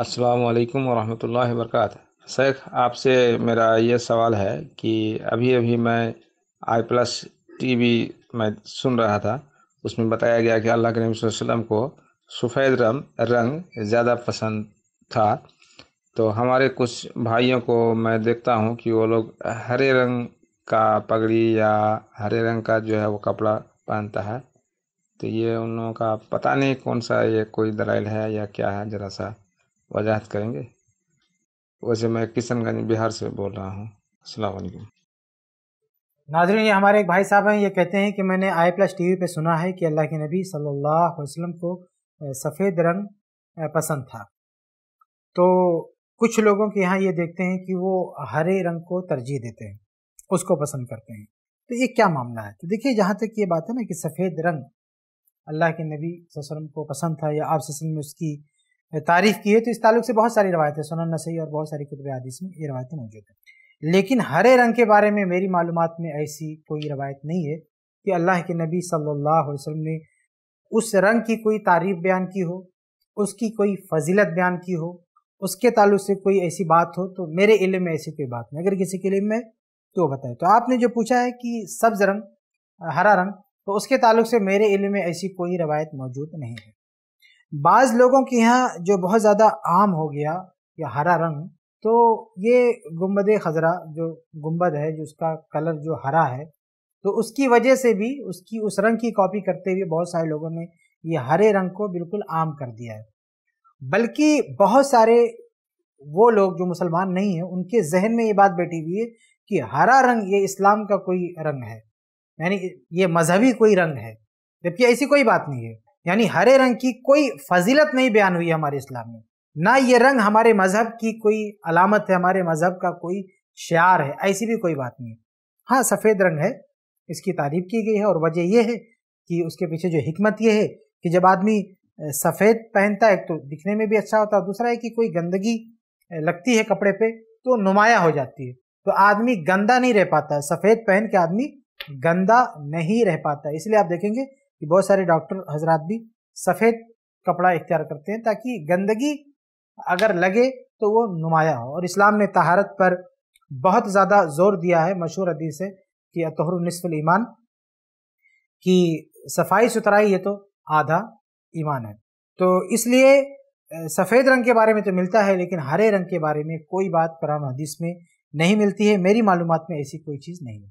अस्सलाम वरहमल वर्क शेख आपसे मेरा ये सवाल है कि अभी अभी मैं आई प्लस टी वी में सुन रहा था उसमें बताया गया कि अल्लाह के नबी वसल्लम को सफ़ेद रंग रंग ज़्यादा पसंद था तो हमारे कुछ भाइयों को मैं देखता हूँ कि वो लोग हरे रंग का पगड़ी या हरे रंग का जो है वो कपड़ा पहनता है तो ये उन लोगों का पता नहीं कौन सा ये कोई दलाइल है या क्या है ज़रा सा वजाहत करेंगे वैसे मैं किशनगंज बिहार से बोल रहा हूँ अलैक्म नाजरीन ये हमारे एक भाई साहब हैं ये कहते हैं कि मैंने आई प्लस टी वी पर सुना है कि अल्लाह के नबी सल्लल्लाहु अलैहि वसल्लम को सफ़ेद रंग पसंद था तो कुछ लोगों के यहाँ ये देखते हैं कि वो हरे रंग को तरजीह देते हैं उसको पसंद करते हैं तो ये क्या मामला है तो देखिए जहाँ तक ये बात है ना कि सफ़ेद रंग अल्लाह के नबी वसल्लम को पसंद था या आप वसल्लम में उसकी तारीफ की है तो इस ताल्लुक से बहुत सारी रवायतें न नसई और बहुत सारी कुतब आदि में ये रवायतें मौजूद हैं लेकिन हरे रंग के बारे में मेरी मालूम में ऐसी कोई रवायत नहीं है कि अल्लाह के नबी सल्लल्लाहु अलैहि वसल्लम ने उस रंग की कोई तारीफ बयान की हो उसकी कोई फजीलत बयान की हो उसके ताल्लुक से कोई ऐसी बात हो तो मेरे इल्म में ऐसी कोई बात नहीं अगर किसी के इल्म में तो बताए तो आपने जो पूछा है कि सब्ज़ रंग हरा रंग तो उसके ताल्लुक से मेरे इल्म में ऐसी कोई रवायत मौजूद नहीं है बाज़ लोगों के यहाँ जो बहुत ज़्यादा आम हो गया या हरा रंग तो ये गुम्बद खजरा जो गुम्बद है जो उसका कलर जो हरा है तो उसकी वजह से भी उसकी उस रंग की कॉपी करते हुए बहुत सारे लोगों ने ये हरे रंग को बिल्कुल आम कर दिया है बल्कि बहुत सारे वो लोग जो मुसलमान नहीं हैं उनके जहन में ये बात बैठी हुई है कि हरा रंग ये इस्लाम का कोई रंग है यानी ये मजहबी कोई रंग है जबकि ऐसी कोई बात नहीं है यानी हरे रंग की कोई फजीलत नहीं बयान हुई हमारे इस्लाम में ना ये रंग हमारे मज़हब की कोई अलामत है हमारे मज़हब का कोई शार है ऐसी भी कोई बात नहीं हाँ सफ़ेद रंग है इसकी तारीफ की गई है और वजह यह है कि उसके पीछे जो हमत यह है कि जब आदमी सफ़ेद पहनता है तो दिखने में भी अच्छा होता है दूसरा है कि कोई गंदगी लगती है कपड़े पे तो नुमाया हो जाती है तो आदमी गंदा नहीं रह पाता सफ़ेद पहन के आदमी गंदा नहीं रह पाता इसलिए आप देखेंगे कि बहुत सारे डॉक्टर हजरात भी सफ़ेद कपड़ा इख्तियार करते हैं ताकि गंदगी अगर लगे तो वो नुमाया हो और इस्लाम ने तहारत पर बहुत ज़्यादा जोर दिया है मशहूर हदीस है कि अतहर ईमान कि सफाई सुथराई ये तो आधा ईमान है तो इसलिए सफ़ेद रंग के बारे में तो मिलता है लेकिन हरे रंग के बारे में कोई बात कुरान हदीस में नहीं मिलती है मेरी मालूम में ऐसी कोई चीज़ नहीं है